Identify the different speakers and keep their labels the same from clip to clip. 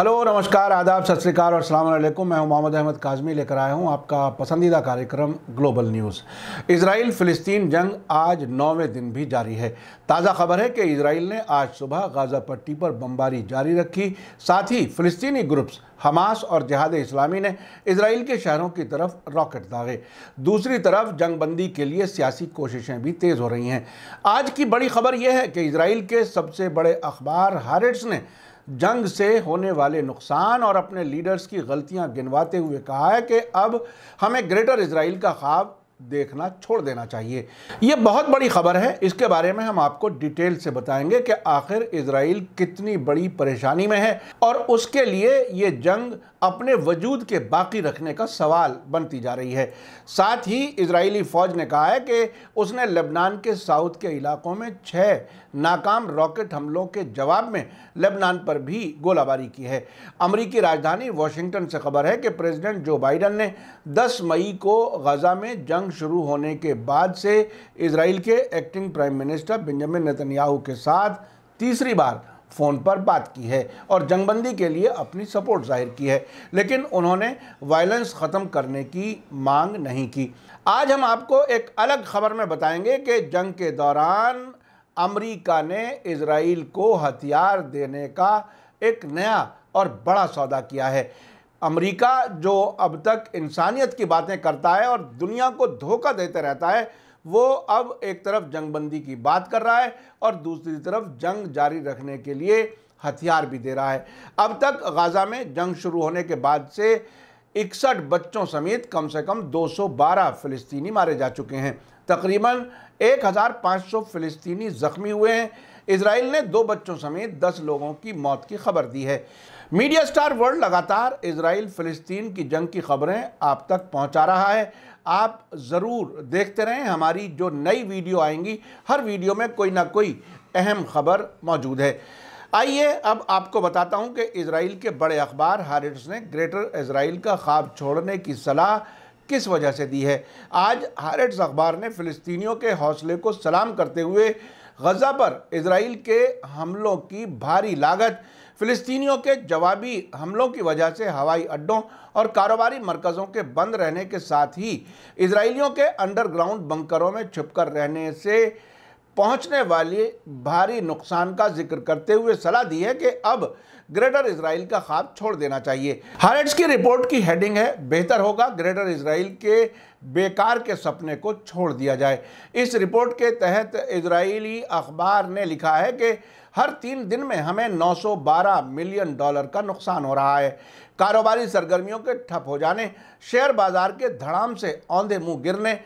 Speaker 1: hello नमस्कार आदाब सत श्रीकाल और सलामकुम मैं हूं मोहम्मद अहमद काजमी लेकर आया हूं आपका पसंदीदा कार्यक्रम ग्लोबल न्यूज़ इसराइल फ़िलिस्तीन जंग आज नौवें दिन भी जारी है ताज़ा खबर है कि इसराइल ने आज सुबह गाज़ा पट्टी पर बमबारी जारी रखी साथ ही फ़िलिस्तीनी ग्रुप्स हमास और जहाद इस्लामी ने इसराइल के शहरों की तरफ रॉकेट दागे दूसरी तरफ जंगबंदी के लिए सियासी कोशिशें भी तेज़ हो रही हैं आज की बड़ी खबर यह है कि इसराइल के सबसे बड़े अखबार हारिट्स ने जंग से होने वाले नुकसान और अपने लीडर्स की गलतियां गिनवाते हुए कहा है कि अब हमें ग्रेटर इसराइल का ख्वाब देखना छोड़ देना चाहिए यह बहुत बड़ी खबर है इसके बारे में हम आपको डिटेल से बताएंगे कि आखिर इसराइल कितनी बड़ी परेशानी में है और उसके लिए ये जंग अपने वजूद के बाकी रखने का सवाल बनती जा रही है साथ ही इसराइली फ़ौज ने कहा है कि उसने लेबनान के साउथ के इलाकों में छः नाकाम रॉकेट हमलों के जवाब में लेबनान पर भी गोलाबारी की है अमरीकी राजधानी वॉशिंगटन से खबर है कि प्रेसिडेंट जो बाइडन ने 10 मई को गज़ा में जंग काम शुरू होने के बाद से इसराइल के acting prime minister Benjamin Netanyahu के साथ तीसरी बार फ़ोन पर बात की है और जंगबंदी के लिए अपनी सपोर्ट जाहिर की है लेकिन उन्होंने वायलेंस ख़त्म करने की मांग नहीं की आज हम आपको एक अलग खबर में बताएंगे कि जंग के दौरान अमेरिका ने इसराइल को हथियार देने का एक नया और बड़ा सौदा किया है अमेरिका जो अब तक इंसानियत की बातें करता है और दुनिया को धोखा देते रहता है वो अब एक तरफ जंगबंदी की बात कर रहा है और दूसरी तरफ जंग जारी रखने के लिए हथियार भी दे रहा है अब तक गाज़ा में जंग शुरू होने के बाद से इकसठ बच्चों समेत कम से कम 212 फ़िलिस्तीनी मारे जा चुके हैं तकरीबन 1500 फ़िलिस्तीनी ज़ख्मी हुए हैं इसराइल ने दो बच्चों समेत दस लोगों की मौत की खबर दी है मीडिया स्टार वर्ल्ड लगातार इसराइल फ़लस्तीन की जंग की खबरें आप तक पहुंचा रहा है आप ज़रूर देखते रहें हमारी जो नई वीडियो आएंगी हर वीडियो में कोई ना कोई अहम खबर मौजूद है आइए अब आपको बताता हूं कि इसराइल के बड़े अखबार हारिट्स ने ग्रेटर इसराइल का ख्वाब छोड़ने की सलाह किस वजह से दी है आज हारेट्स अखबार ने फ़िलिस्तीनियों के हौसले को सलाम करते हुए गज़ा पर इसराइल के हमलों की भारी लागत फ़िलिस्तीनियों के जवाबी हमलों की वजह से हवाई अड्डों और कारोबारी मरकज़ों के बंद रहने के साथ ही इसराइलियों के अंडरग्राउंड बंकरों में छुपकर रहने से पहुंचने वाले भारी नुकसान का जिक्र करते हुए सलाह दी है कि अब ग्रेटर इसराइल का ख्वाब छोड़ देना चाहिए हारेट्स की रिपोर्ट की हेडिंग है बेहतर होगा ग्रेटर इसराइल के बेकार के सपने को छोड़ दिया जाए इस रिपोर्ट के तहत इसराइली अखबार ने लिखा है कि हर तीन दिन में हमें 912 मिलियन डॉलर का नुकसान हो रहा है कारोबारी सरगर्मियों के ठप हो जाने शेयर बाजार के धड़ाम से औंधे मुंह गिरने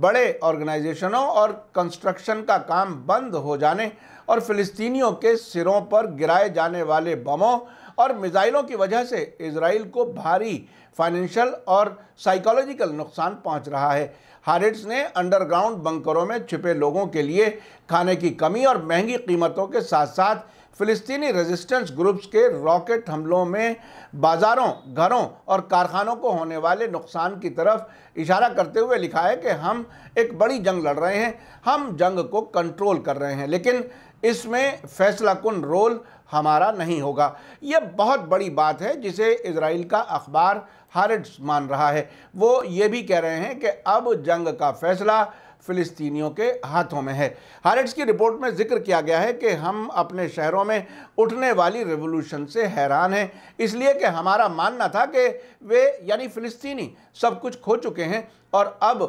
Speaker 1: बड़े ऑर्गेनाइजेशनों और कंस्ट्रक्शन का काम बंद हो जाने और फिलिस्तीनियों के सिरों पर गिराए जाने वाले बमों और मिज़ाइलों की वजह से इसराइल को भारी फाइनेंशियल और साइकोलॉजिकल नुकसान पहुंच रहा है हारिट्स ने अंडरग्राउंड बंकरों में छिपे लोगों के लिए खाने की कमी और महंगी कीमतों के साथ साथ फिलिस्तीनी रेजिस्टेंस ग्रुप्स के रॉकेट हमलों में बाज़ारों घरों और कारखानों को होने वाले नुकसान की तरफ इशारा करते हुए लिखा है कि हम एक बड़ी जंग लड़ रहे हैं हम जंग को कंट्रोल कर रहे हैं लेकिन इसमें फैसला कन रोल हमारा नहीं होगा यह बहुत बड़ी बात है जिसे इसराइल का अखबार हारिड्स मान रहा है वो ये भी कह रहे हैं कि अब जंग का फैसला फ़िलिस्तीनियों के हाथों में है हारेट्स की रिपोर्ट में जिक्र किया गया है कि हम अपने शहरों में उठने वाली रेवोल्यूशन से हैरान हैं इसलिए कि हमारा मानना था कि वे यानी फ़िलिस्तीनी सब कुछ खो चुके हैं और अब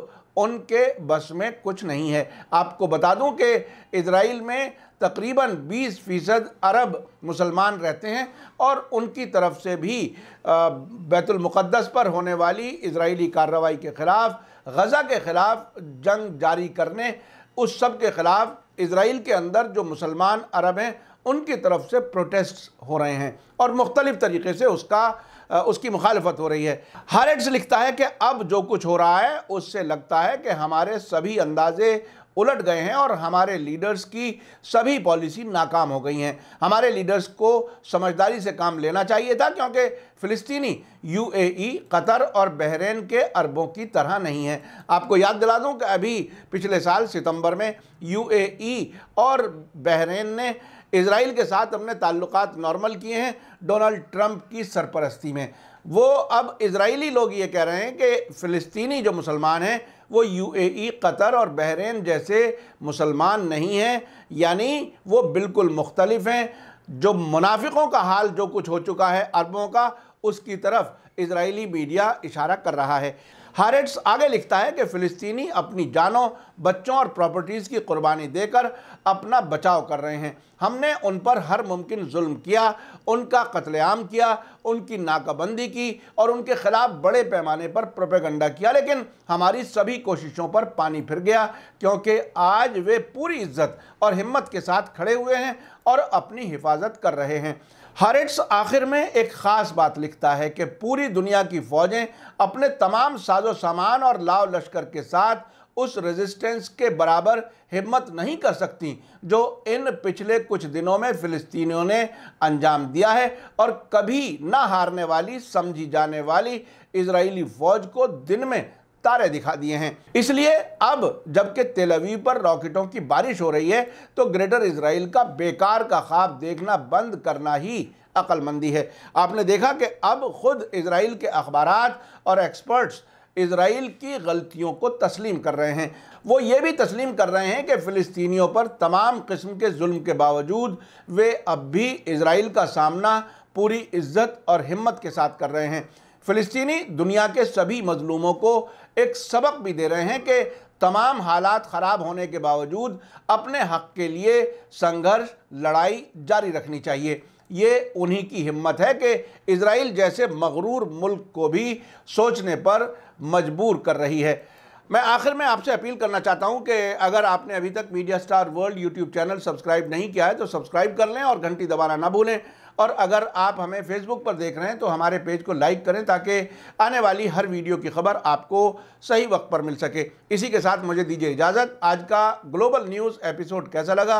Speaker 1: उनके बस में कुछ नहीं है आपको बता दूं कि इसराइल में तकरीबन 20 फ़ीसद अरब मुसलमान रहते हैं और उनकी तरफ से भी बैतुलमक़दस पर होने वाली इसराइली कार्रवाई के ख़िलाफ़ गज़ा के ख़िलाफ़ जंग जारी करने उस सब के ख़िलाफ़ इसराइल के अंदर जो मुसलमान अरब हैं उनकी तरफ से प्रोटेस्ट हो रहे हैं और मुख्तलिफ़ तरीके से उसका उसकी मुखालफत हो रही है हारेट्स लिखता है कि अब जो कुछ हो रहा है उससे लगता है कि हमारे सभी अंदाजे उलट गए हैं और हमारे लीडर्स की सभी पॉलिसी नाकाम हो गई हैं हमारे लीडर्स को समझदारी से काम लेना चाहिए था क्योंकि फ़िलिस्तीनी यूएई, कतर और बहरीन के अरबों की तरह नहीं है आपको याद दिला दूं कि अभी पिछले साल सितंबर में यूएई और बहरीन ने इसराइल के साथ अपने ताल्लुकात नॉर्मल किए हैं डोनाल्ड ट्रंप की सरपरस्ती में वो अब इसराइली लोग ये कह रहे हैं कि फ़िलिस्तीनी जो मुसलमान हैं वो यूएई कतर और बहरीन जैसे मुसलमान नहीं हैं यानी वो बिल्कुल मुख्तलफ हैं जो मुनाफिकों का हाल जो कुछ हो चुका है अरबों का उसकी तरफ इसराइली मीडिया इशारा कर रहा है हारेट्स आगे लिखता है कि फ़िलिस्तीनी अपनी जानों बच्चों और प्रॉपर्टीज़ की कुर्बानी देकर अपना बचाव कर रहे हैं हमने उन पर हर मुमकिन जुल्म किया उनका कत्लेआम किया उनकी नाकाबंदी की और उनके खिलाफ बड़े पैमाने पर प्रोपेगंडा किया लेकिन हमारी सभी कोशिशों पर पानी फिर गया क्योंकि आज वे पूरी इज्जत और हिम्मत के साथ खड़े हुए हैं और अपनी हिफाजत कर रहे हैं हरिट्स आखिर में एक ख़ास बात लिखता है कि पूरी दुनिया की फ़ौजें अपने तमाम साजो सामान और लाव लश्कर के साथ उस रेजिस्टेंस के बराबर हिम्मत नहीं कर सकती जो इन पिछले कुछ दिनों में फ़िलिस्तीनियों ने अंजाम दिया है और कभी ना हारने वाली समझी जाने वाली इजरायली फ़ौज को दिन में तारे दिखा दिए हैं इसलिए अब जबकि तेलवी पर रॉकेटों की बारिश हो रही है तो ग्रेटर इसराइल का बेकार का ख्वाब देखना बंद करना ही अक्लमंदी है आपने देखा कि अब खुद इसराइल के अखबार और एक्सपर्ट्स इसराइल की गलतियों को तस्लीम कर रहे हैं वो ये भी तस्लीम कर रहे हैं कि फ़िलिस्तीनियों पर तमाम किस्म के जुल्म के बावजूद वे अब भी इसराइल का सामना पूरी इज्जत और हिम्मत के साथ कर रहे हैं फ़िलिस्तीनी दुनिया के सभी मजलूमों को एक सबक भी दे रहे हैं कि तमाम हालात ख़राब होने के बावजूद अपने हक़ के लिए संघर्ष लड़ाई जारी रखनी चाहिए ये उन्हीं की हिम्मत है कि इसराइल जैसे मगरूर मुल्क को भी सोचने पर मजबूर कर रही है मैं आखिर में आपसे अपील करना चाहता हूं कि अगर आपने अभी तक media star world YouTube channel subscribe नहीं किया है तो सब्सक्राइब कर लें और घंटी दबाना ना भूलें और अगर आप हमें फेसबुक पर देख रहे हैं तो हमारे पेज को लाइक करें ताकि आने वाली हर वीडियो की खबर आपको सही वक्त पर मिल सके इसी के साथ मुझे दीजिए इजाज़त आज का ग्लोबल न्यूज़ एपिसोड कैसा लगा